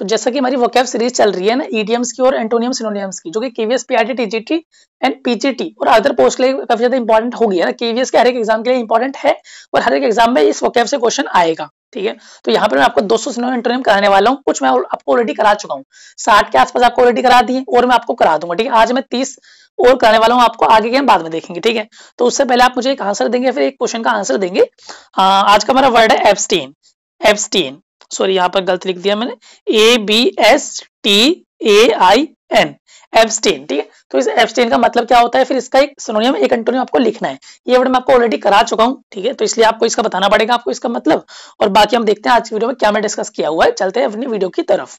तो जैसा कि हमारी वोकैब सीरीज चल रही है ना ईडीएम्स की और एंटोनियम सिनोनियम्स की जो कि KVS PRT TGT and PGT और अदर पोस्ट के लिए काफी ज्यादा इंपॉर्टेंट होगी है ना केवीएस के हर एक एग्जाम के लिए इंपॉर्टेंट है और हर एक एग्जाम में इस वोकैब से क्वेश्चन आएगा ठीक है तो यहाँ पर मैं आपको 200 सौ एंटोनियम कराने वाला हूँ कुछ मैं आपको ऑलरेडी करा चुका हूँ साठ के आसपास आपको ऑलरेडी करा दिए और मैं आपको करा दूंगा ठीक है आज मैं तीस और कराने वाला हूँ आपको आगे के हम बाद में देखेंगे ठीक है तो उससे पहले आप मुझे एक आंसर देंगे फिर एक क्वेश्चन का आंसर देंगे आज का हमारा वर्ड है एब्सटीन एब्सटीन सॉरी यहां पर गलत लिख दिया मैंने A B S T A I N abstain ठीक है तो इस एबस्टेन का मतलब क्या होता है फिर इसका एक सोनोनियम एक एंटोनियम आपको लिखना है ये वर्ड मैं आपको ऑलरेडी करा चुका हूं ठीक है तो इसलिए आपको इसका बताना पड़ेगा आपको इसका मतलब और बाकी हम देखते हैं आज की वीडियो में क्या मैं डिस्कस किया हुआ है चलते हैं अपनी वीडियो की तरफ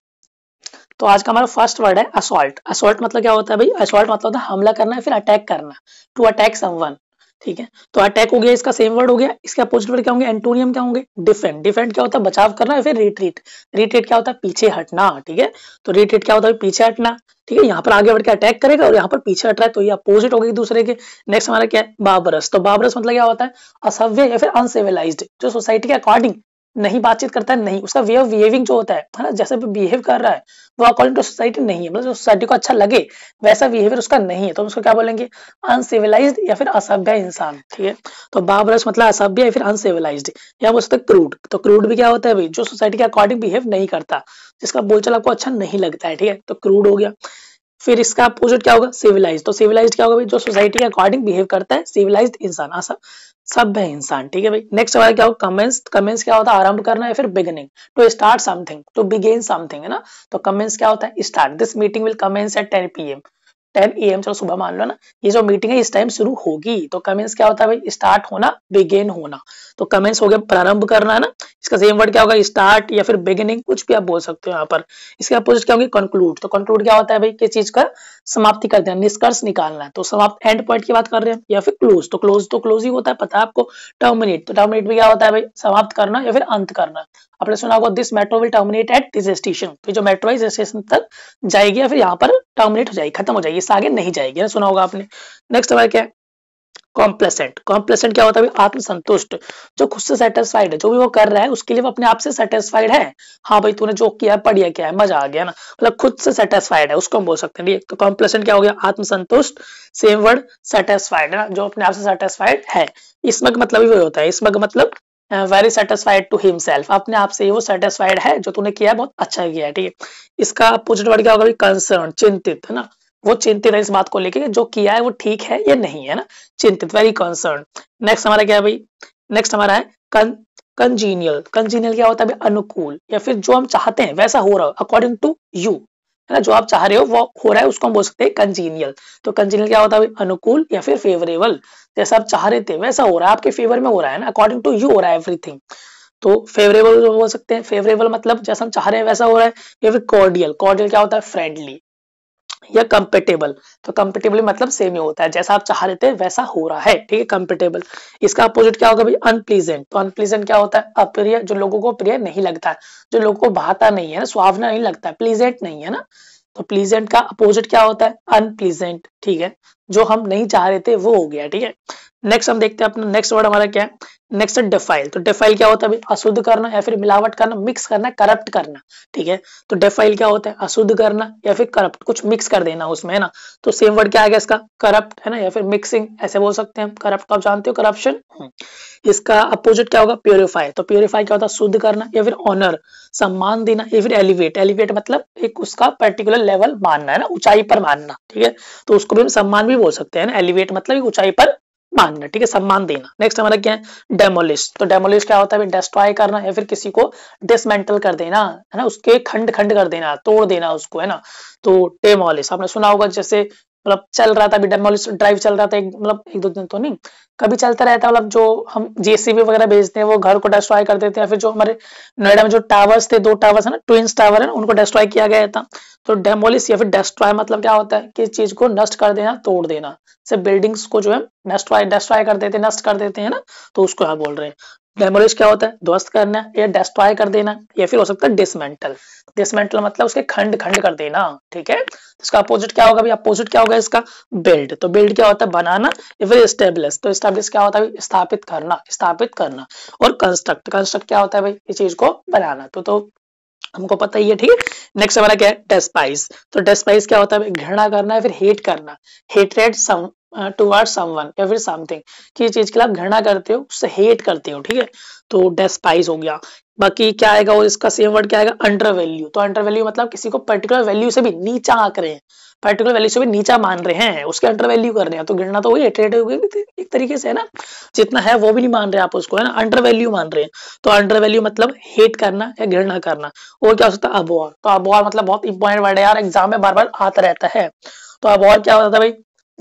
तो आज का हमारा फर्स्ट वर्ड है असोल्ट असोल्ट मतलब क्या होता है भाई असोल्ट मतलब होता है हमला करना है फिर अटैक करना टू अटैक समवन ठीक है तो अटैक हो गया इसका सेम वर्ड हो गया इसके अपोजिट वर्ड क्या होंगे एंटोनियम क्या होंगे डिफेंड डिफेंड क्या होता है बचाव करना या फिर रिट्रीट रिट्रीट क्या होता है पीछे हटना ठीक है तो रिट्रीट क्या होता है पीछे हटना ठीक है यहाँ पर आगे बढ़ के अटैक करेगा और यहाँ पर पीछे हट रहा है तो ये अपोजिट हो गई दूसरे के नेक्स्ट हमारा क्या है बाबरस तो बाबरस मतलब क्या होता है असव्य या फिर अनसिविलाइज जो सोसाइटी के अकॉर्डिंग नहीं बातचीत करता है नहीं उसका वे ऑफ बिहेविंग जो होता है है ना जैसे बिहेव कर रहा है वो अकॉर्डिंग टू सोसाइटी नहीं है मतलब सोसाइटी को अच्छा लगे वैसा बिहेवियर उसका नहीं है तो हम उसको क्या बोलेंगे अनसिविलाइज्ड या फिर असभ्य इंसान ठीक है तो बाबरस मतलब असभ्य या फिर अनसिविलाइज या बोल सकते क्रूड तो क्रूड भी क्या होता है भाई जो सोसाइटी के अकॉर्डिंग बिहेव नहीं करता जिसका बोलचाल आपको अच्छा नहीं लगता है ठीक है तो क्रूड हो गया फिर इसका अपोजिट क्या होगा सिविलाइज तो सिविलाइज क्या होगा भाई जो सोसाइटी के अकॉर्डिंग बिहेव करता है सिविलाइज इंसान आसा हाँ, सब है इंसान ठीक है भाई नेक्स्ट हमारा क्या होगा कमेंस कमेंस क्या होता है आरंभ करना है फिर beginning to start something to begin something है ना तो कमेंस क्या होता है start this meeting will commence at ten P 10 M चलो सुबह मान लो ना ये जो मीटिंग है इस टाइम शुरू होगी तो कमेंस क्या होता है भाई स्टार्ट होना बिगेन होना तो कमेंस हो गया प्रारंभ करना है ना इसका सेम वर्ड क्या होगा स्टार्ट या फिर बिगिनिंग कुछ भी आप बोल सकते हो यहाँ पर इसके अपोजिट क्या होगी कंक्लूड तो कंक्लूड क्या होता है भाई किस चीज का समाप्ति कर देना निष्कर्ष निकालना है तो समाप्त एंड पॉइंट की बात कर रहे हैं या फिर क्लोज तो क्लोज तो क्लोज ही होता है पता है आपको टर्मिनेट तो टर्मिनेट भी क्या होता है भाई समाप्त करना या फिर अंत करना आपने सुना होगा this metro will terminate at this station तो जो मेट्रो है स्टेशन तक जाएगी या फिर यहाँ पर टर्मिनेट हो जाएगी खत्म हो जाएगी इससे आगे नहीं जाएगी सुना होगा आपने नेक्स्ट हमारा क्या है कॉम्प्लेसेंट कॉम्प्लेसेंट क्या होता है आत्मसंतुष्ट जो खुद से सेटिस्फाइड है जो भी वो कर रहा है उसके लिए वो अपने आप से सेटिस्फाइड है हाँ भाई तूने जो किया है पढ़िया क्या है मजा आ गया ना मतलब खुद से सेटिस्फाइड है उसको हम बोल सकते हैं तो कॉम्प्लेसेंट क्या हो गया आत्मसंतुष्ट सेम वर्ड सेटिस्फाइड है ना जो अपने आप से सेटिस्फाइड है इसमें मतलब ही वही होता है इसमें मतलब वेरी सेटिस्फाइड टू हिमसेल्फ अपने आप से ही वो सेटिस्फाइड है जो तूने किया है बहुत अच्छा किया है ठीक है इसका अपोजिट वर्ड क्या होगा कंसर्न चिंतित है ना वो चिंतित है इस बात को लेके जो किया है वो ठीक है या नहीं है ना चिंतित वेरी कंसर्न नेक्स्ट हमारा क्या है भाई नेक्स्ट हमारा है कन कंजीनियल कंजीनियल क्या होता है अनुकूल या फिर जो हम चाहते हैं वैसा हो रहा हो अकॉर्डिंग टू यू है ना जो आप चाह रहे हो वो हो रहा है उसको हम बोल सकते हैं कंजीनियल तो कंजीनियल क्या होता है अनुकूल या फिर फेवरेबल जैसा आप चाह रहे थे वैसा हो रहा है आपके फेवर में हो रहा है ना अकॉर्डिंग टू यू हो रहा है एवरीथिंग तो फेवरेबल बोल सकते हैं फेवरेबल मतलब जैसा हम चाह रहे हैं वैसा हो रहा है या फिर कॉर्डियल कॉर्डियल क्या होता है फ्रेंडली या कंपेटेबल तो कंपेटेबल मतलब सेम ही होता है जैसा आप चाह रहे थे वैसा हो रहा है ठीक है कंपेटेबल इसका अपोजिट क्या होगा भाई अनप्लीजेंट तो अनप्लीजेंट क्या होता है अप्रिय जो लोगों को प्रिय नहीं लगता है जो लोगों को भाता नहीं है ना सुहावना नहीं लगता है प्लीजेंट नहीं है ना तो प्लीजेंट का अपोजिट क्या होता है अनप्लीजेंट ठीक है जो हम नहीं चाह रहे थे वो हो गया ठीक है नेक्स्ट हम देखते हैं अपना नेक्स्ट वर्ड हमारा क्या है नेक्स्ट है डेफाइल तो डेफाइल तो क्या होता है अशुद्ध करना या फिर मिलावट करना मिक्स करना करप्ट करना ठीक है तो डेफाइल क्या होता है अशुद्ध करना या फिर करप्ट कुछ मिक्स कर देना उसमें है ना तो सेम वर्ड क्या आ गया इसका करप्ट है ना या फिर मिक्सिंग ऐसे बोल सकते हैं करप्ट तो आप जानते हो करप्शन हम्म। इसका अपोजिट क्या होगा प्योरीफाई तो प्योरीफाई क्या होता है शुद्ध करना या फिर ऑनर सम्मान देना या फिर एलिवेट एलिवेट मतलब एक उसका पर्टिकुलर लेवल मानना है ना ऊंचाई पर मानना ठीक है तो उसको भी सम्मान भी बोल सकते हैं एलिवेट मतलब ऊंचाई पर मानना ठीक है सम्मान देना नेक्स्ट हमारा क्या है डेमोलिश तो डेमोलिश क्या होता है डिस्ट्रॉय करना या फिर किसी को डिसमेंटल कर देना है ना उसके खंड खंड कर देना तोड़ देना उसको है ना तो डेमोलिश आपने सुना होगा जैसे मतलब चल रहा था अभी डेमोलिश ड्राइव चल रहा था एक मतलब एक दो दिन तो नहीं कभी चलता रहता मतलब जो हम जेसीबी वगैरह भेजते हैं वो घर को डिस्ट्रॉय कर देते हैं फिर जो हमारे नोएडा में जो टावर्स थे दो टावर्स है ना ट्विंस टावर है ना उनको डिस्ट्रॉय किया गया था तो डेमोलिश या फिर डिस्ट्रॉय मतलब क्या होता है किस चीज को नष्ट कर देना तोड़ देना सिर्फ बिल्डिंग्स को जो है डिस्ट्रॉय डिस्ट्रॉय कर देते नष्ट कर देते हैं ना तो उसको यहाँ बोल रहे हैं डेमोलिश क्या होता है ध्वस्त करना या डेस्ट्रॉय कर देना या फिर हो सकता है डिसमेंटल डिसमेंटल मतलब उसके खंड खंड कर देना ठीक है तो इसका अपोजिट क्या होगा अपोजिट क्या होगा इसका बिल्ड तो बिल्ड क्या होता है बनाना या फिर स्टेबलिस तो स्टेबलिस क्या होता है स्थापित करना स्थापित करना और कंस्ट्रक्ट कंस्ट्रक्ट क्या होता है भाई इस चीज को बनाना तो तो हमको पता ही है ठीक है नेक्स्ट हमारा क्या है डेस्पाइस तो डेस्पाइस क्या होता है घृणा करना है फिर हेट करना हेटरेड टूवर्ड्स uh, समवन या फिर समथिंग किसी चीज के लिए आप घृणा करते हो उससे हेट करते हो ठीक है तो डेस्पाइज हो गया बाकी क्या आएगा और इसका सेम वर्ड क्या आएगा अंडर वैल्यू तो अंडर वैल्यू मतलब किसी को पर्टिकुलर वैल्यू से भी नीचा आंक रहे हैं पर्टिकुलर वैल्यू से भी नीचा मान रहे हैं उसके अंडर वैल्यू कर रहे हैं तो गिरना तो वही हेटेड हो गई एक तरीके से है ना जितना है वो भी नहीं मान रहे आप उसको है ना अंडर वैल्यू मान रहे हैं तो अंडर वैल्यू मतलब हेट करना या घृणा करना और क्या हो सकता है अबोआर तो अबोआर मतलब बहुत इंपॉर्टेंट वर्ड है यार एग्जाम में बार बार आता रहता है तो अबोर क्या होता था भाई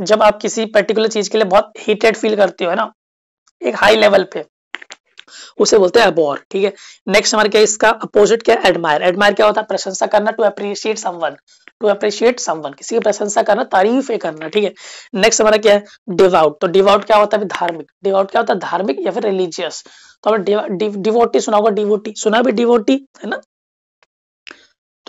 जब आप किसी पर्टिकुलर चीज के लिए बहुत हीटेड फील करते हो ना एक हाई लेवल पे उसे बोलते हैं अबोर ठीक है नेक्स्ट हमारे क्या इसका अपोजिट क्या एडमायर एडमायर क्या होता है प्रशंसा करना to appreciate someone to appreciate someone किसी की प्रशंसा करना तारीफ करना ठीक है नेक्स्ट हमारा क्या है डिवाउट तो डिवाउट क्या होता है धार्मिक डिवाउट क्या होता है धार्मिक या फिर रिलीजियस तो डिवोटी सुना होगा डिवोटी सुना भी डिवोटी है ना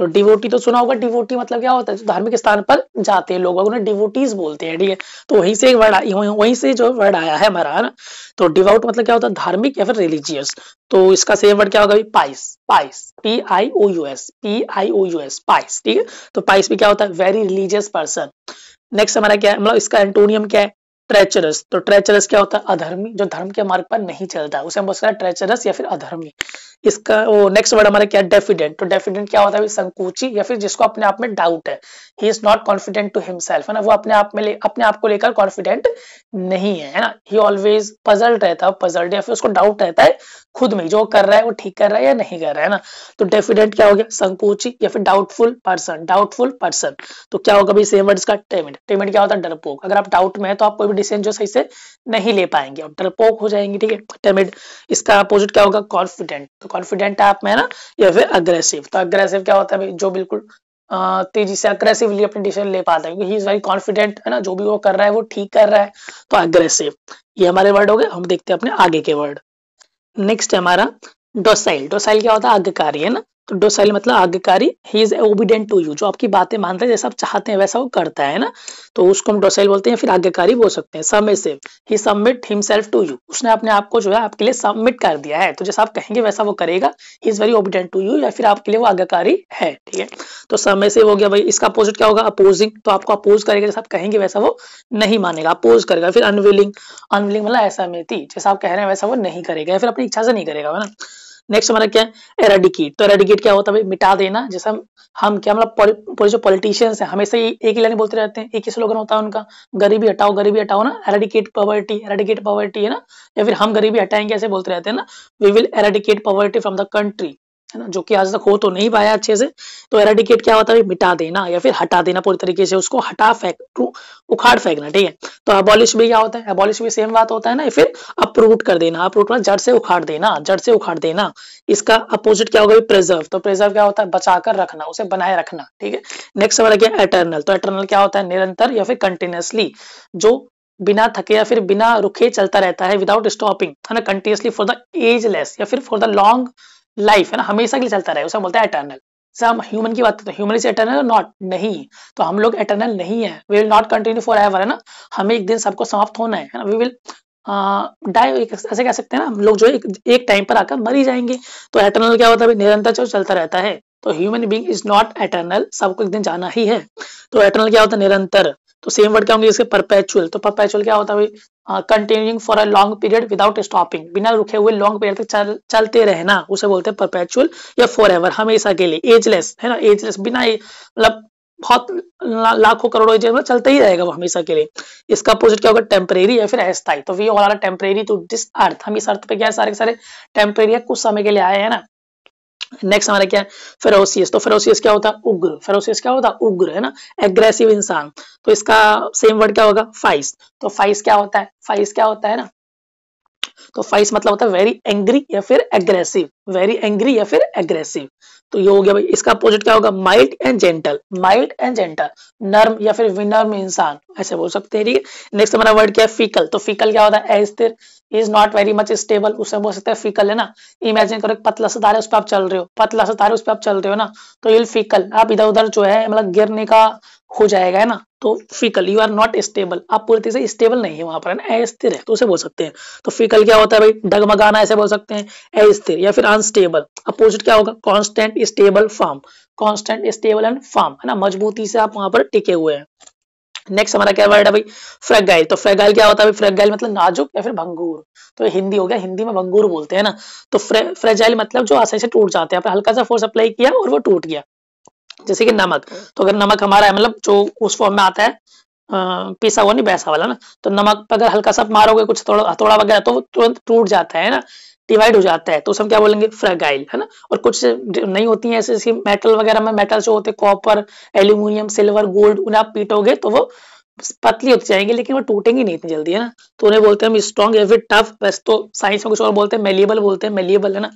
तो डिवोटी तो सुना होगा डिवोटी मतलब क्या होता है जो धार्मिक स्थान पर जाते हैं लोग उन्हें डिवोटीज बोलते हैं ठीक है तो वहीं से एक वर्ड वहीं से जो वर्ड आया है हमारा है ना तो डिवाउट मतलब क्या होता है धार्मिक या फिर रिलीजियस तो इसका सेम वर्ड क्या होगा pious pious P I O U S P I O U S pious ठीक है तो पाइस भी क्या होता है वेरी रिलीजियस पर्सन नेक्स्ट हमारा क्या है मतलब इसका एंटोनियम क्या है ट्रेचरस तो ट्रेचरस क्या होता है अधर्मी जो धर्म के मार्ग पर नहीं चलता उसे हम बोल सकते हैं ट्रेचरस या फिर अधर्मी इसका वो नेक्स्ट वर्ड हमारा क्या डेफिडेंट तो डेफिडेंट क्या होता है संकुची या फिर जिसको अपने आप में डाउट है he is not confident to himself है ना वो अपने आप में ले, अपने आप को लेकर कॉन्फिडेंट नहीं है ना ही ऑलवेज पजल्ड रहता है पजल्ड या फिर उसको डाउट रहता है खुद में जो कर रहा है वो ठीक कर रहा है या नहीं कर रहा है ना तो डेफिडेंट क्या हो गया संकुची या फिर डाउटफुल पर्सन डाउटफुल पर्सन तो क्या होगा भाई सेम वर्ड का टेमिड टेमिड क्या होता है डरपोक अगर आप डाउट में है तो आप कोई मेडिसिन जो सही से नहीं ले पाएंगे और डरपोक हो जाएंगे ठीक है टेमिड इसका अपोजिट क्या होगा कॉन्फिडेंट तो कॉन्फिडेंट आप में है ना या फिर अग्रेसिव तो अग्रेसिव क्या होता है जो बिल्कुल तेजी से अग्रेसिवली अपनी डिसीजन ले पाता है क्योंकि ही इज वेरी कॉन्फिडेंट है ना जो भी वो कर रहा है वो ठीक कर रहा है तो अग्रेसिव ये हमारे वर्ड हो गए हम देखते हैं अपने आगे के वर्ड नेक्स्ट है हमारा डोसाइल डोसाइल क्या होता है आज्ञाकारी है ना तो डोसाइल मतलब आज्ञाकारी he is obedient to you जो आपकी बातें मानता है जैसा आप चाहते हैं वैसा वो करता है ना तो उसको हम डोसाइल बोलते हैं फिर आज्ञाकारी बोल सकते हैं समय से he submit himself to you उसने अपने आप को जो है आपके लिए सबमिट कर दिया है तो जैसा आप कहेंगे वैसा वो करेगा he is very obedient to you या फिर आपके लिए वो आज्ञाकारी है ठीक है तो समय से हो गया भाई इसका अपोजिट क्या होगा अपोजिंग तो आपको अपोज करेगा जैसा आप कहेंगे वैसा वो नहीं मानेगा अपोज करेगा फिर अनविलिंग अनविलिंग मतलब ऐसा मेती जैसा आप कह रहे हैं वैसा वो नहीं करेगा या फिर अपनी इच्छा से नहीं करेगा है ना नेक्स्ट हमारा क्या है एराडिकेट तो एराडिकेट क्या होता है मिटा देना जैसे हम हम क्या मतलब जो पॉलिटिशियंस है हमेशा एक ही लाइन बोलते रहते हैं एक ही स्लोगन होता है उनका गरीबी हटाओ गरीबी हटाओ ना एराडिकेट पॉवर्टी एराडिकेट पॉवर्टी है ना या फिर हम गरीबी हटाएंगे ऐसे बोलते रहते हैं ना we will eradicate poverty from the country है ना जो कि आज तक हो तो नहीं पाया अच्छे से तो एराडिकेट क्या होता है मिटा देना या फिर हटा देना पूरी तरीके से उसको हटा फेंक उखाड़ फेंकना ठीक है तो अबॉलिश भी क्या होता है अबॉलिश भी सेम बात होता है ना फिर अप्रूट कर देना अप्रूट अपरूट मतलब जड़ से उखाड़ देना जड़ से उखाड़ देना इसका अपोजिट क्या होगा प्रिजर्व तो प्रिजर्व क्या होता है बचाकर रखना उसे बनाए रखना ठीक है नेक्स्ट हमारा क्या एटर्नल तो एटर्नल क्या होता है निरंतर या फिर कंटिन्यूसली जो बिना थके या फिर बिना रुके चलता रहता है विदाउट स्टॉपिंग है ना कंटिन्यूसली फॉर द एजलेस या फिर फॉर द लॉन्ग लाइफ है ना हमेशा के लिए चलता रहे उसे बोलते हैं एटर्नल सर हम ह्यूमन की बात करते हैं ह्यूमन इज एटर्नल नॉट नहीं तो हम लोग एटर्नल नहीं है we will not continue for ever है ना हमें एक दिन सबको समाप्त होना है ना वी विल डाई ऐसे कह सकते हैं ना हम लोग जो एक एक टाइम पर आकर मर ही जाएंगे तो एटर्नल क्या होता है निरंतर चलता रहता है तो human being is not eternal सबको एक दिन जाना ही है तो एटर्नल क्या होता है निरंतर तो सेम वर्ड क्या होंगे इसके परपैचुअल तो परपैचुअल क्या होता है continuing for a long period without stopping बिना रुके हुए लॉन्ग पीरियड तक चल, चलते रहना उसे बोलते हैं परपेचुअल या फॉर एवर हमेशा के लिए एजलेस है ना एजलेस बिना मतलब बहुत लाखों करोड़ों एजेस में चलता ही रहेगा वो हमेशा के लिए इसका अपोजिट क्या होगा टेम्परेरी या फिर अस्थाई तो we all are temporary to this earth हम इस अर्थ पे क्या है सारे सारे टेम्परेरी कुछ समय के लिए आए हैं ना नेक्स्ट हमारा क्या है फेरोसियस तो फेरोसियस तो तो क्या होता है उग्र फेरोसियस क्या होता है उग्र है ना एग्रेसिव इंसान तो इसका सेम वर्ड क्या होगा फाइस तो फाइस क्या होता है फाइस क्या होता है ना तो फाइस मतलब होता है वेरी एंग्री या फिर एग्रेसिव वेरी एंग्री या फिर एग्रेसिव तो ये हो गया भाई इसका अपोजिट क्या होगा mild and gentle mild and gentle नर्म या फिर विनर्म इंसान ऐसे बोल सकते हैं ठीक है नेक्स्ट हमारा वर्ड क्या है फीकल तो फीकल क्या होता है अस्थिर is not very much stable उसे बोल सकते हैं फिकल है ना इमेजिन करो एक पतला सा तारे उस पर आप चल रहे हो पतला सा तारे उस पर आप चल रहे हो ना तो यूल फिकल आप इधर उधर जो है मतलब गिरने का हो जाएगा है ना तो fickle you are not stable आप पूरी तरह से स्टेबल नहीं है वहां पर है ना अस्थिर है तो उसे बोल सकते हैं तो फिकल क्या होता है भाई डगमगाना ऐसे बोल सकते हैं अस्थिर या फिर अनस्टेबल अपोजिट क्या होगा constant stable form constant stable and form है ना मजबूती से आप वहां पर टिके हुए हैं नेक्स्ट हमारा क्या वर्ड है भाई फ्रेगाइल तो फ्रेगाइल क्या होता है फ्रेगाइल मतलब नाजुक या फिर भंगूर तो हिंदी हो गया हिंदी में भंगूर बोलते हैं ना तो फ्रे, फ्रेजाइल मतलब जो आसानी से टूट जाते हैं हल्का सा फोर्स अप्लाई किया और वो टूट गया जैसे कि नमक तो अगर नमक हमारा है मतलब जो उस फॉर्म में आता है पिसा हुआ नहीं बैसा वाला ना तो नमक अगर हल्का सा मारोगे कुछ थोड़ा हथौड़ा वगैरह तो तुरंत टूट जाता है ना डिवाइड हो जाता है तो उसमें हम क्या बोलेंगे फ्रेगाइल है ना और कुछ नहीं होती है ऐसे मेटल वगैरह में मेटल जो होते हैं कॉपर एल्यूमिनियम सिल्वर गोल्ड उन्हें आप पीटोगे तो वो पतली होती जाएंगे लेकिन वो टूटेंगी नहीं इतनी जल्दी है ना तो उन्हें बोलते हैं हम स्ट्रॉन्ग या फिर टफ बस तो साइंस में कुछ और बोलते हैं मेलियबल बोलते हैं मेलियबल है ना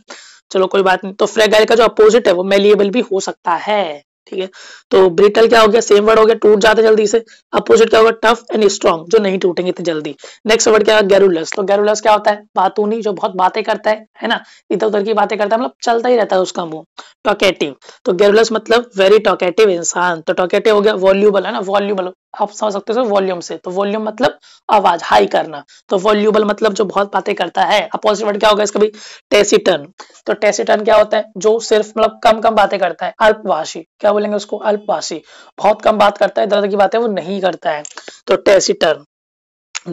चलो कोई बात नहीं तो फ्रेगाइल का जो अपोजिट है वो मेलियबल भी हो सकता है ठीक है तो ब्रिटल क्या हो गया सेम वर्ड हो गया टूट जाते जल्दी से अपोजिट क्या होगा टफ एंड स्ट्रॉन्ग जो नहीं टूटेंगे इतनी जल्दी नेक्स्ट वर्ड क्या गैरुलस तो गैरुलस क्या होता है बातूनी जो बहुत बातें करता है है ना इधर उधर की बातें करता है मतलब चलता ही रहता है उसका मुंह टॉकेटिव तो गैरुलस मतलब वेरी टॉकेटिव इंसान तो टॉकेटिव हो गया वॉल्यूबल है ना वॉल्यूबल आप समझ सकते हो वॉल्यूम से तो वॉल्यूम मतलब आवाज हाई करना तो वॉल्यूबल मतलब जो बहुत बातें करता है अपोजिट वर्ड क्या होगा इसका भी टेसिटन तो टेसिटन क्या होता है जो सिर्फ मतलब कम कम बातें करता है अल्पवासी क्या बोलेंगे उसको अल्पवासी बहुत कम बात करता है दर्द की बात है वो नहीं करता है तो टेसिटर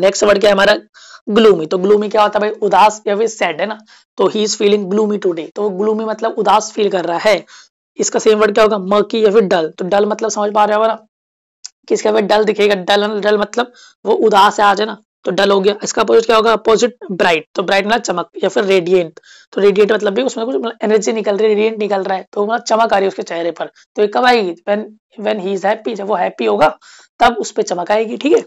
नेक्स्ट वर्ड क्या है हमारा ग्लूमी तो ग्लूमी क्या होता है भाई उदास या फिर सैड है ना तो he is feeling gloomy today तो ग्लूमी मतलब उदास फील कर रहा है इसका सेम वर्ड क्या होगा मकी या फिर डल तो डल मतलब समझ पा रहे हो ना किसके डल दिखेगा डल डल मतलब वो उदास है आज है ना तो डल हो गया इसका अपोजिट क्या होगा अपोजिट ब्राइट तो ब्राइट मतलब चमक या फिर रेडिएंट तो रेडिएंट मतलब भी उसमें कुछ एनर्जी मतलब निकल रही है रेडिएंट निकल रहा है तो मतलब चमक आ रही है उसके चेहरे पर तो ये कब आएगी when when he is happy जब वो हैप्पी होगा तब उस पर चमक आएगी ठीक है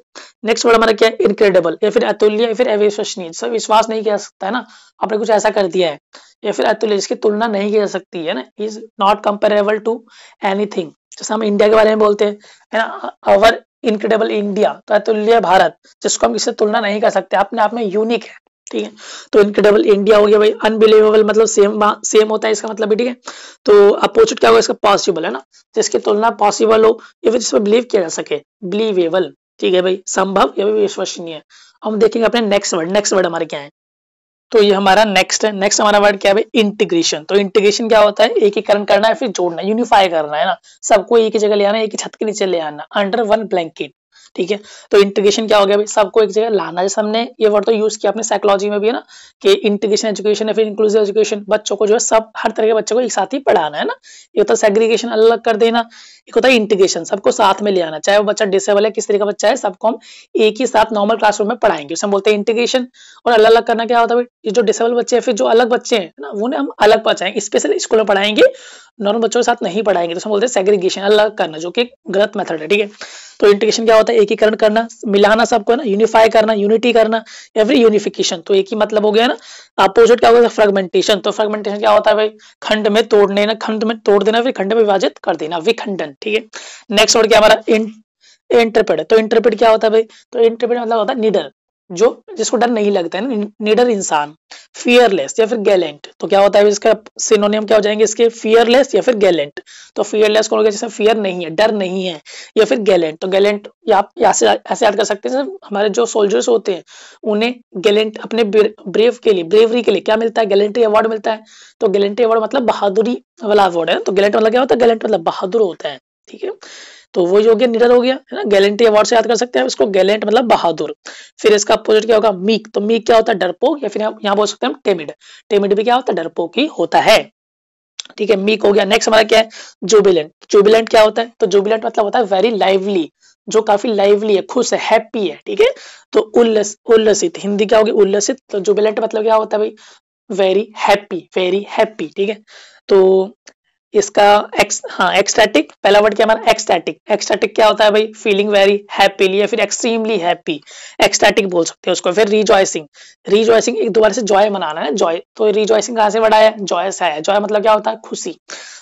नेक्स्ट वर्ड हमारा क्या है इनक्रेडिबल या फिर अतुल्य या फिर अविश्वसनीय सब विश्वास नहीं किया सकता है ना आपने कुछ ऐसा कर दिया है या फिर अतुल्य जिसकी तुलना नहीं की जा सकती है ना is not comparable to anything जैसे हम इंडिया के बारे में बोलते हैं ना अवर इनक्रेडिबल इंडिया तो अतुल्य भारत जिसको हम इससे तुलना नहीं कर सकते अपने आप में यूनिक है ठीक है तो इनक्रेडिबल इंडिया हो गया भाई अनबिलीवेबल मतलब सेम सेम होता है इसका मतलब भी ठीक है तो अपोजिट क्या होगा इसका पॉसिबल है ना जिसकी तुलना पॉसिबल हो या फिर जिसमें बिलीव किया जा सके बिलीवेबल ठीक है भाई संभव या भी विश्वसनीय हम देखेंगे अपने नेक्स्ट वर्ड नेक्स्ट वर्ड हमारे क्या है तो ये हमारा नेक्स्ट है नेक्स्ट हमारा वर्ड क्या है इंटीग्रेशन तो इंटीग्रेशन क्या होता है एकीकरण करना है फिर जोड़ना यूनिफाई करना है ना सबको एक ही जगह ले आना एक ही छत के नीचे ले आना अंडर वन ब्लैंकेट ठीक है तो इंटीग्रेशन क्या हो गया भाई सबको एक जगह लाना जैसे हमने ये वर्ड तो यूज किया अपने साइकोलॉजी में भी है ना कि इंटीग्रेशन एजुकेशन या फिर इंक्लूसिव एजुकेशन बच्चों को जो है सब हर तरह के बच्चों को एक साथ ही पढ़ाना है ना ये होता है सेग्रीगेशन अलग कर देना एक होता है इंटीग्रेशन सबको साथ में ले आना चाहे वो बच्चा डिसेबल है किस तरह का बच्चा है सबको हम एक ही साथ नॉर्मल क्लासरूम में पढ़ाएंगे उसमें बोलते हैं इंटीग्रेशन और अलग अलग करना क्या होता है जो डिसेबल बच्चे हैं फिर जो अलग बच्चे हैं ना उन्हें हम अलग पढ़ाएंगे स्पेशल स्कूल में पढ़ाएंगे नॉर्मल बच्चों के साथ नहीं पढ़ाएंगे तो हम बोलते हैं सेग्रीगेशन अलग करना जो कि गलत मेथड है ठीक है तो इंटीग्रेशन क्या होता है एकीकरण करना मिलाना सबको ना यूनिफाई करना यूनिटी करना एवरी यूनिफिकेशन तो एक ही मतलब हो गया ना अपोजिट क्या होगा फ्रेगमेंटेशन तो फ्रेगमेंटेशन क्या होता है भाई खंड में तोड़ने ना खंड में तोड़ देना फिर खंड में विभाजित कर देना विखंडन ठीक है नेक्स्ट वर्ड क्या हमारा इंटरप्रेट तो इंटरप्रेट क्या होता है भाई तो इंटरप्रेट मतलब होता है निडर जो जिसको डर नहीं लगता है निडर इंसान फियरलेस या फिर गैलेंट तो क्या होता है इसका सिनोनियम क्या हो जाएंगे इसके फियरलेस या फिर गैलेंट तो फियरलेस कौन जैसे फियर नहीं है डर नहीं है या फिर गैलेंट तो गैलेंट या आप ऐसे याद कर सकते हैं हमारे जो सोल्जर्स होते हैं उन्हें गैलेंट अपने ब्रेव के लिए ब्रेवरी के लिए क्या मिलता है गैलेंट्री अवार्ड मिलता है तो गैलेंट्री अवार्ड मतलब बहादुरी वाला अवार्ड है तो गैलेंट मतलब क्या होता है गैलेंट मतलब बहादुर होता है ठीक है तो वो हो गया निडर हो गया है ना गैलेंटी अवार्ड से याद कर सकते हैं इसको गैलेंट मतलब बहादुर फिर इसका अपोजिट क्या होगा मीक तो मीक क्या होता है डरपोक या फिर यहाँ बोल सकते हैं टेमिड टेमिड भी क्या होता है डरपोक ही होता है ठीक है मीक हो गया नेक्स्ट हमारा क्या है जुबिलेंट जुबिलेंट क्या होता है तो जुबिलेंट मतलब होता है वेरी लाइवली जो काफी लाइवली है खुश है हैप्पी है ठीक है तो उल्लस उल्लसित हिंदी क्या होगी उल्लसित तो जुबिलेंट मतलब क्या होता है भाई वेरी हैप्पी वेरी हैप्पी ठीक है तो इसका एक्स हाँ एक्सटैटिक पहला वर्ड क्या हमारा एक्सटैटिक एक्सटैटिक क्या होता है भाई फीलिंग वेरी हैप्पीली या फिर एक्सट्रीमली हैप्पी एक्सटैटिक बोल सकते हैं उसको फिर रिजॉयसिंग रिजॉयसिंग एक दोबारा से जॉय मनाना है जॉय तो रिजॉयसिंग कहाँ से वर्ड आया से आया जॉय मतलब क्या होता है खुशी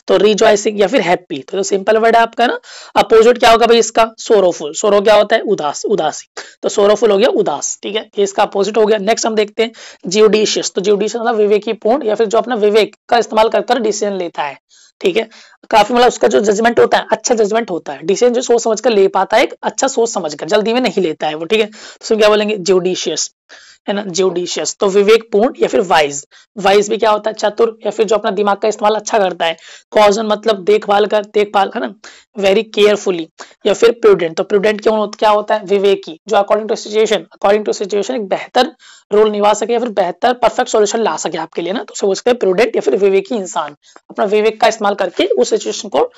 तो रिजॉयसिंग या फिर हैप्पी तो, तो सिंपल वर्ड है आपका ना अपोजिट क्या होगा भाई इसका सोरोफुल सोरो क्या होता है उदास उदासी तो सोरोफुल हो गया उदास ठीक है इसका अपोजिट हो गया नेक्स्ट हम देखते हैं जियोडिशियस तो जियोडिशियस मतलब पूर्ण या फिर जो अपना विवेक का इस्तेमाल कर डिसीजन लेता है ठीक है काफी मतलब उसका जो जजमेंट होता है अच्छा जजमेंट होता है डिसीजन जो सोच समझ कर ले पाता है एक अच्छा सोच समझ कर जल्दी में नहीं लेता है वो ठीक है तो क्या बोलेंगे जुडिशियस है ना ज्यूडिशियस तो विवेकपूर्ण या फिर वाइज वाइज भी क्या होता है चतुर या फिर जो अपना दिमाग का इस्तेमाल अच्छा करता है कॉजन मतलब देखभाल कर देखभाल है ना वेरी केयरफुली या फिर प्रूडेंट तो प्रूडेंट क्यों क्या होता है विवेकी जो according to situation according to situation एक बेहतर रोल निभा सके या फिर बेहतर परफेक्ट सोल्यूशन ला सके आपके लिए ना तो उसके प्रूडेंट या फिर विवेकी इंसान अपना विवेक का इस्तेमाल करके उस सिचुएशन को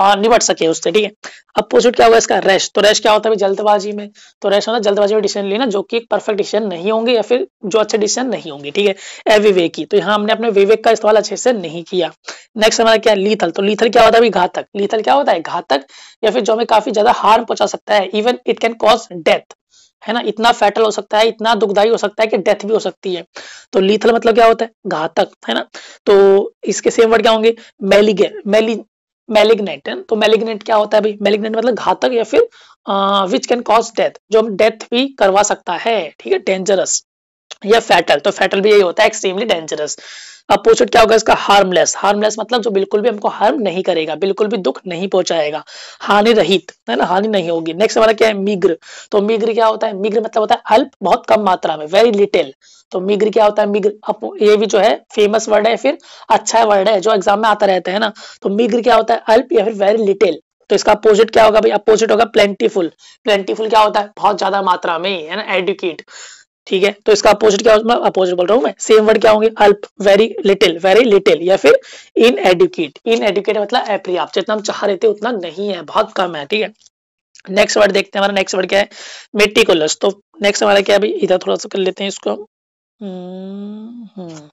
और निपट सके उससे ठीक है अब अपोजिट क्या होगा इसका रैश तो रैश क्या होता है जल्दबाजी में तो रैश होना जल्दबाजी में डिसीजन लेना जो कि एक परफेक्ट डिसीजन नहीं होंगे या फिर जो अच्छे डिसीजन नहीं होंगे ठीक है अविवेक की तो यहाँ हमने अपने विवेक का इस्तेमाल अच्छे से नहीं किया नेक्स्ट हमारा क्या लीथल तो लीथल क्या होता है घातक लीथल क्या होता है घातक या फिर जो हमें काफी ज्यादा हार्म पहुंचा सकता है even it can cause death है ना इतना फैटल हो सकता है इतना दुखदायी हो सकता है कि डेथ भी हो सकती है तो लीथल मतलब क्या होता है घातक है ना तो इसके सेम वर्ड क्या होंगे मेलिगे मेली मेलेग्नेट है तो मेलिग्नेंट क्या होता है भाई मेलिग्नेंट मतलब घातक या फिर विच कैन कॉज डेथ जो हम डेथ भी करवा सकता है ठीक है डेंजरस या फैटल तो फैटल भी यही होता है एक्सट्रीमली डेंजरस अब पोषण क्या होगा इसका हार्मलेस हार्मलेस मतलब जो बिल्कुल भी हमको हार्म नहीं करेगा बिल्कुल भी दुख नहीं पहुंचाएगा हानि रहित है ना हानि नहीं होगी नेक्स्ट हमारा क्या है मिग्र तो मिग्र क्या होता है मिग्र मतलब होता है अल्प बहुत कम मात्रा में वेरी लिटिल तो मिग्र क्या होता है मिग्र अब ये भी जो है फेमस वर्ड है फिर अच्छा वर्ड है जो एग्जाम में आता रहता है ना तो मिग्र क्या होता है अल्प या फिर वेरी लिटिल तो इसका अपोजिट क्या होगा भाई अपोजिट होगा प्लेंटीफुल प्लेंटीफुल क्या होता है बहुत ज्यादा मात्रा में है ना एडुकेट ठीक है तो इसका अपोजिट क्या मैं अपोजिट बोल रहा हूँ मैं सेम वर्ड क्या होंगे अल्प वेरी लिटिल वेरी लिटिल या फिर इन एडुकेट इन एडुकेट मतलब अप्रियाप्त जितना हम चाह रहे थे उतना नहीं है बहुत कम है ठीक है नेक्स्ट वर्ड देखते हैं हमारा नेक्स्ट वर्ड क्या है मेटिकुलस तो नेक्स्ट हमारा क्या है इधर थोड़ा सा कर लेते हैं इसको हम्म, हम्म।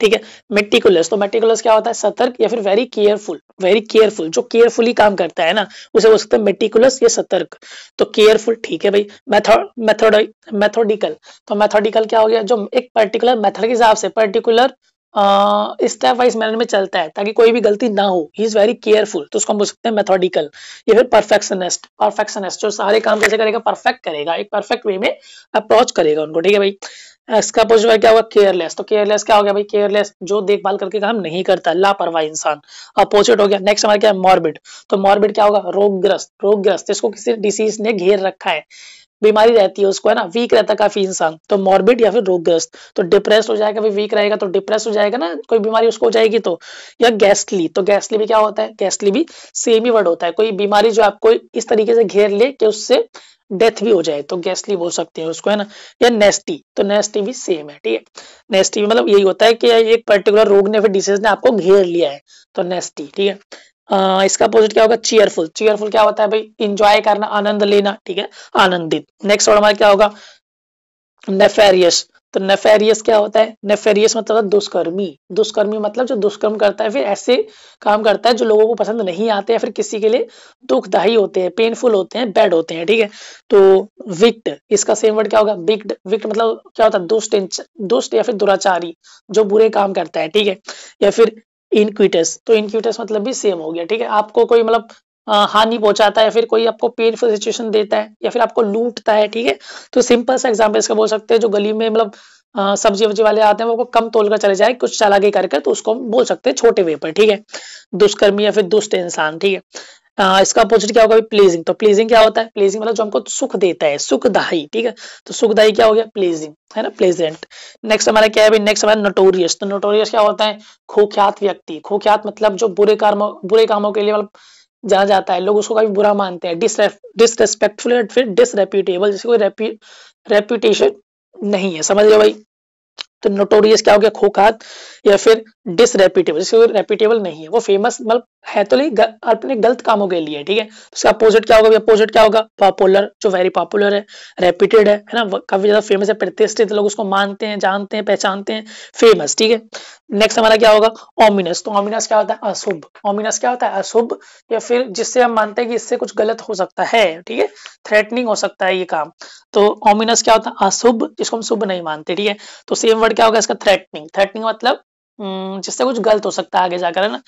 ठीक है मेटिकुलस तो मेटिकुलस क्या होता है सतर्क या फिर वेरी केयरफुल वेरी केयरफुल जो केयरफुली काम करता है ना उसे बोल सकते हैं मेटिकुलस या सतर्क तो केयरफुल ठीक है भाई मेथड मेथड मेथोडिकल तो मेथोडिकल क्या हो गया जो एक पर्टिकुलर मेथड के हिसाब से पर्टिकुलर स्टेप वाइज मैनर में चलता है ताकि कोई भी गलती ना हो ही इज वेरी केयरफुल तो उसको हम बोल सकते हैं मेथोडिकल या फिर परफेक्शनिस्ट परफेक्शनिस्ट जो सारे काम कैसे करेगा परफेक्ट करेगा एक परफेक्ट वे में अप्रोच करेगा उनको ठीक है भाई इसका पोस्ट क्या होगा केयरलेस तो केयरलेस क्या हो गया भाई केयरलेस जो देखभाल करके काम नहीं करता लापरवाह इंसान अपोजिट हो गया नेक्स्ट हमारा क्या है मॉर्बिड तो मॉर्बिड क्या होगा रोगग्रस्त रोगग्रस्त इसको किसी डिसीज ने घेर रखा है बीमारी रहती है उसको है ना वीक रहता काफी इंसान तो मॉर्बिड या फिर रोगग्रस्त तो डिप्रेस हो जाएगा भी वीक रहेगा तो डिप्रेस हो जाएगा ना कोई बीमारी उसको हो जाएगी तो या गैस्टली तो गैस्टली भी क्या होता है गैस्टली भी सेम ही वर्ड होता है कोई बीमारी जो आपको इस तरीके से घेर ले कि उससे डेथ भी हो जाए तो गैसली बोल सकते हैं उसको है ना या नेस्टी तो नेस्टी भी सेम है ठीक है नेस्टी मतलब यही होता है कि एक पर्टिकुलर रोग ने फिर डिसीज ने आपको घेर लिया है तो नेस्टी ठीक है इसका अपोजिट क्या होगा चेयरफुल चेयरफुल क्या होता है भाई इंजॉय करना आनंद लेना ठीक है आनंदित नेक्स्ट वर्ड हमारा क्या होगा नेफेरियस तो नेफेरियस क्या होता है नेफेरियस मतलब दुष्कर्मी दुष्कर्मी मतलब जो दुष्कर्म करता है फिर ऐसे काम करता है जो लोगों को पसंद नहीं आते हैं फिर किसी के लिए दुखदायी होते हैं पेनफुल होते हैं बैड होते हैं ठीक है तो विक्ट इसका सेम वर्ड क्या होगा विक्ट विक्ट मतलब क्या होता है दुष्ट दुष्ट या फिर दुराचारी जो बुरे काम करता है ठीक है या फिर इनक्विटस तो इनक्विटस मतलब भी सेम हो गया ठीक है आपको कोई मतलब हानि पहुंचाता है या फिर कोई आपको पेनफुल सिचुएशन देता है या फिर आपको लूटता है ठीक है तो सिंपल सा एग्जाम्पल इसका बोल सकते हैं जो गली में मतलब सब्जी वब्जी वाले आते हैं वो कम तोल कर चले जाए कुछ चालाकी करके तो उसको हम बोल सकते हैं छोटे वे पर ठीक है दुष्कर्मी या फिर दुष्ट इंसान ठीक है आ, इसका अपोजिट क्या होगा प्लीजिंग तो प्लीजिंग क्या होता है प्लीजिंग मतलब जो हमको सुख देता है सुखदाई ठीक है तो सुखदाई क्या हो गया प्लीजिंग है ना प्लेजेंट नेक्स्ट हमारा क्या है नेक्स्ट हमारा नोटोरियस तो नोटोरियस क्या होता है खोख्यात व्यक्ति खोख्यात मतलब जो बुरे कर्म बुरे कामों के लिए मतलब जहाँ जाता है लोग उसको काफी बुरा मानते हैं डिसरेस्पेक्टफुल या फिर डिसरेप्यूटेबल जिसकी कोई रेप्यूटेशन नहीं है समझ लो भाई तो नोटोरियस क्या हो गया खोखात या फिर डिसरेप्यूटेबल जिसकी कोई रेप्यूटेबल नहीं है वो फेमस मतलब है तो नहीं अपने गलत कामों के लिए ठीक है उसका अपोजिट क्या होगा अपोजिट क्या होगा पॉपुलर जो वेरी पॉपुलर है रेप्यूटेड है है ना काफी ज्यादा फेमस है प्रतिष्ठित लोग उसको मानते हैं जानते हैं पहचानते हैं फेमस ठीक है नेक्स्ट हमारा क्या होगा ओमिनस तो ओमिनस क्या होता है अशुभ ओमिनस क्या होता है अशुभ या फिर जिससे हम मानते हैं कि इससे कुछ गलत हो सकता है ठीक है थ्रेटनिंग हो सकता है ये काम तो ओमिनस क्या होता है अशुभ जिसको हम शुभ नहीं मानते ठीक है तो सेम वर्ड क्या होगा इसका थ्रेटनिंग थ्रेटनिंग मतलब हम्म, जिससे कुछ गलत हो सकता है आगे जाकर है ना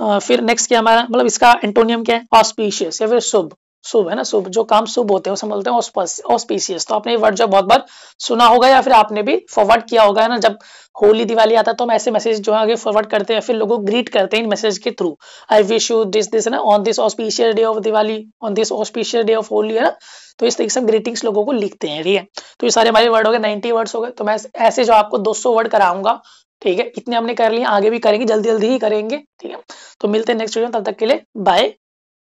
फिर नेक्स्ट क्या हमारा मतलब इसका एंटोनियम क्या है ऑस्पीशियस या फिर शुभ शुभ है ना शुभ जो काम शुभ होते हैं वो बोलते हैं ऑस्पीशियस तो आपने ये वर्ड जो बहुत बार सुना होगा या फिर आपने भी फॉरवर्ड किया होगा है ना जब होली दिवाली आता है तो हम ऐसे मैसेज जो है आगे फॉरवर्ड करते हैं फिर लोगों ग्रीट करते हैं इन मैसेज के through I wish you this this ना on this auspicious day of Diwali on this auspicious day of Holi है ना तो इस तरीके से ग्रीटिंग्स लोगों को लिखते हैं ठीक है तो ये सारे हमारे वर्ड हो गए नाइनटी वर्ड्स हो गए तो मैं ऐसे जो आपको दो वर्ड कराऊंगा ठीक है इतने हमने कर लिए आगे भी करेंगे जल्दी जल्दी ही करेंगे ठीक है तो मिलते हैं नेक्स्ट वीडियो तब तक के लिए बाय